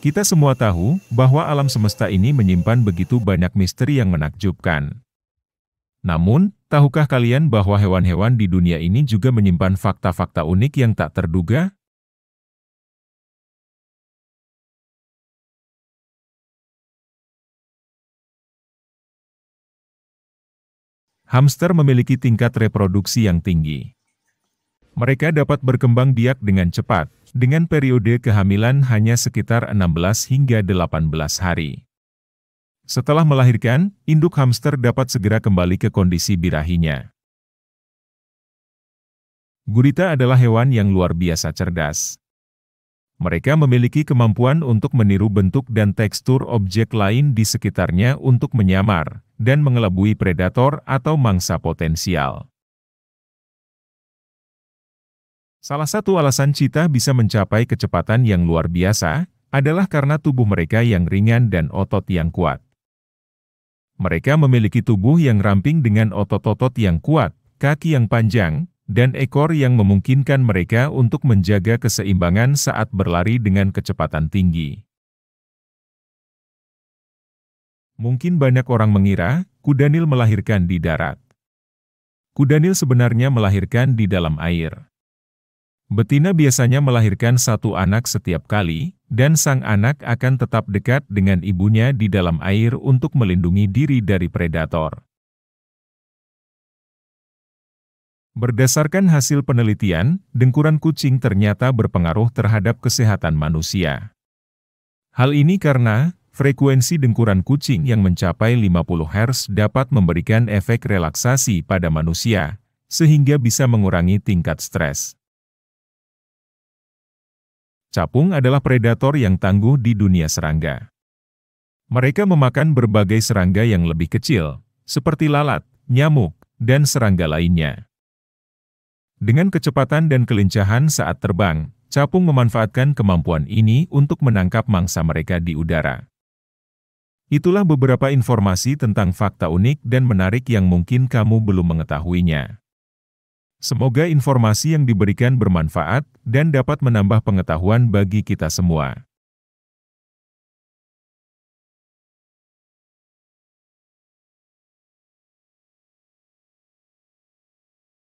Kita semua tahu bahwa alam semesta ini menyimpan begitu banyak misteri yang menakjubkan. Namun, tahukah kalian bahwa hewan-hewan di dunia ini juga menyimpan fakta-fakta unik yang tak terduga? Hamster memiliki tingkat reproduksi yang tinggi. Mereka dapat berkembang biak dengan cepat, dengan periode kehamilan hanya sekitar 16 hingga 18 hari. Setelah melahirkan, induk hamster dapat segera kembali ke kondisi birahinya. Gurita adalah hewan yang luar biasa cerdas. Mereka memiliki kemampuan untuk meniru bentuk dan tekstur objek lain di sekitarnya untuk menyamar dan mengelabui predator atau mangsa potensial. Salah satu alasan cita bisa mencapai kecepatan yang luar biasa adalah karena tubuh mereka yang ringan dan otot yang kuat. Mereka memiliki tubuh yang ramping dengan otot-otot yang kuat, kaki yang panjang, dan ekor yang memungkinkan mereka untuk menjaga keseimbangan saat berlari dengan kecepatan tinggi. Mungkin banyak orang mengira kudanil melahirkan di darat. Kudanil sebenarnya melahirkan di dalam air. Betina biasanya melahirkan satu anak setiap kali, dan sang anak akan tetap dekat dengan ibunya di dalam air untuk melindungi diri dari predator. Berdasarkan hasil penelitian, dengkuran kucing ternyata berpengaruh terhadap kesehatan manusia. Hal ini karena frekuensi dengkuran kucing yang mencapai 50 Hz dapat memberikan efek relaksasi pada manusia, sehingga bisa mengurangi tingkat stres. Capung adalah predator yang tangguh di dunia serangga. Mereka memakan berbagai serangga yang lebih kecil, seperti lalat, nyamuk, dan serangga lainnya. Dengan kecepatan dan kelincahan saat terbang, capung memanfaatkan kemampuan ini untuk menangkap mangsa mereka di udara. Itulah beberapa informasi tentang fakta unik dan menarik yang mungkin kamu belum mengetahuinya. Semoga informasi yang diberikan bermanfaat dan dapat menambah pengetahuan bagi kita semua.